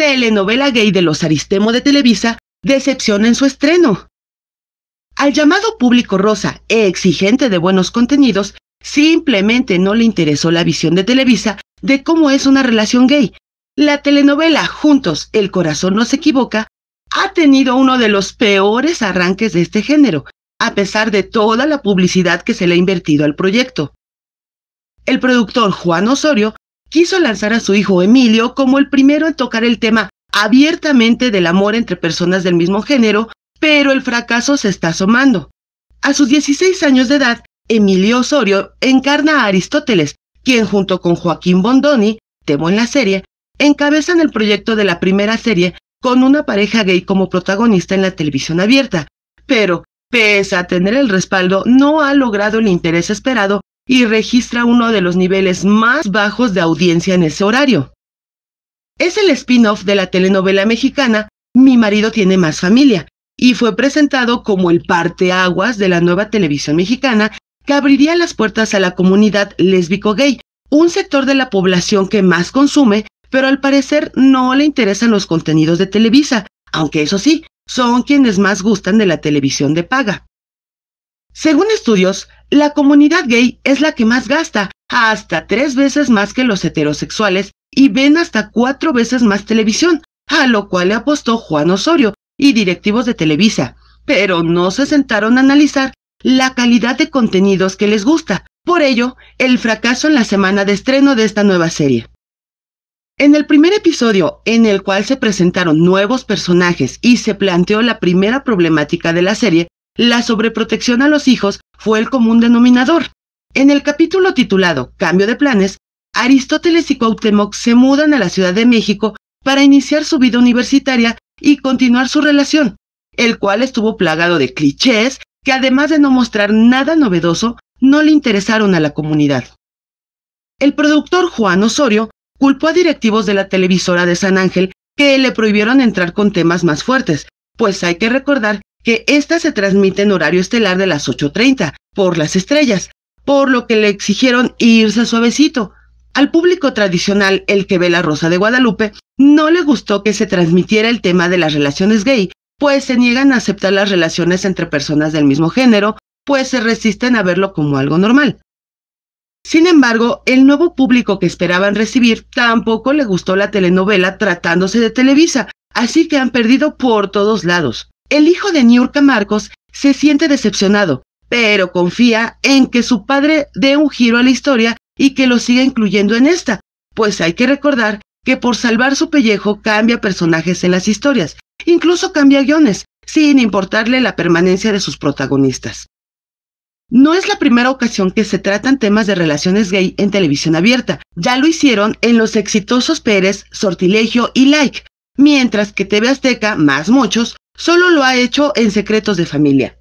telenovela gay de los Aristemo de Televisa, decepciona en su estreno. Al llamado público rosa e exigente de buenos contenidos, simplemente no le interesó la visión de Televisa de cómo es una relación gay. La telenovela Juntos, el corazón no se equivoca, ha tenido uno de los peores arranques de este género, a pesar de toda la publicidad que se le ha invertido al proyecto. El productor Juan Osorio quiso lanzar a su hijo Emilio como el primero en tocar el tema abiertamente del amor entre personas del mismo género, pero el fracaso se está asomando. A sus 16 años de edad, Emilio Osorio encarna a Aristóteles, quien junto con Joaquín Bondoni, Temo en la serie, encabezan el proyecto de la primera serie con una pareja gay como protagonista en la televisión abierta, pero, pese a tener el respaldo, no ha logrado el interés esperado y registra uno de los niveles más bajos de audiencia en ese horario. Es el spin-off de la telenovela mexicana Mi marido tiene más familia y fue presentado como el parteaguas de la nueva televisión mexicana que abriría las puertas a la comunidad lésbico-gay, un sector de la población que más consume, pero al parecer no le interesan los contenidos de Televisa, aunque eso sí, son quienes más gustan de la televisión de paga. Según estudios, la comunidad gay es la que más gasta, hasta tres veces más que los heterosexuales, y ven hasta cuatro veces más televisión, a lo cual le apostó Juan Osorio y directivos de Televisa, pero no se sentaron a analizar la calidad de contenidos que les gusta, por ello, el fracaso en la semana de estreno de esta nueva serie. En el primer episodio, en el cual se presentaron nuevos personajes y se planteó la primera problemática de la serie, la sobreprotección a los hijos fue el común denominador. En el capítulo titulado Cambio de Planes, Aristóteles y Cuauhtémoc se mudan a la Ciudad de México para iniciar su vida universitaria y continuar su relación, el cual estuvo plagado de clichés que además de no mostrar nada novedoso, no le interesaron a la comunidad. El productor Juan Osorio culpó a directivos de la televisora de San Ángel que le prohibieron entrar con temas más fuertes, pues hay que recordar que ésta se transmite en horario estelar de las 8.30 por las estrellas, por lo que le exigieron irse suavecito. Al público tradicional, el que ve la Rosa de Guadalupe, no le gustó que se transmitiera el tema de las relaciones gay, pues se niegan a aceptar las relaciones entre personas del mismo género, pues se resisten a verlo como algo normal. Sin embargo, el nuevo público que esperaban recibir tampoco le gustó la telenovela tratándose de Televisa, así que han perdido por todos lados. El hijo de Niurka Marcos se siente decepcionado, pero confía en que su padre dé un giro a la historia y que lo siga incluyendo en esta, pues hay que recordar que por salvar su pellejo cambia personajes en las historias, incluso cambia guiones, sin importarle la permanencia de sus protagonistas. No es la primera ocasión que se tratan temas de relaciones gay en televisión abierta. Ya lo hicieron en los exitosos Pérez, Sortilegio y Like, mientras que TV Azteca, más muchos, solo lo ha hecho en secretos de familia.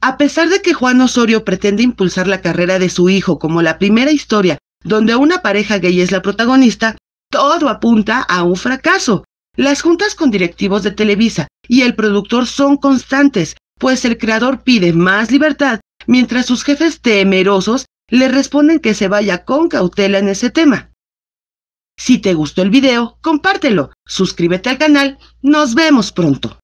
A pesar de que Juan Osorio pretende impulsar la carrera de su hijo como la primera historia donde una pareja gay es la protagonista, todo apunta a un fracaso. Las juntas con directivos de Televisa y el productor son constantes, pues el creador pide más libertad, mientras sus jefes temerosos le responden que se vaya con cautela en ese tema. Si te gustó el video, compártelo, suscríbete al canal, nos vemos pronto.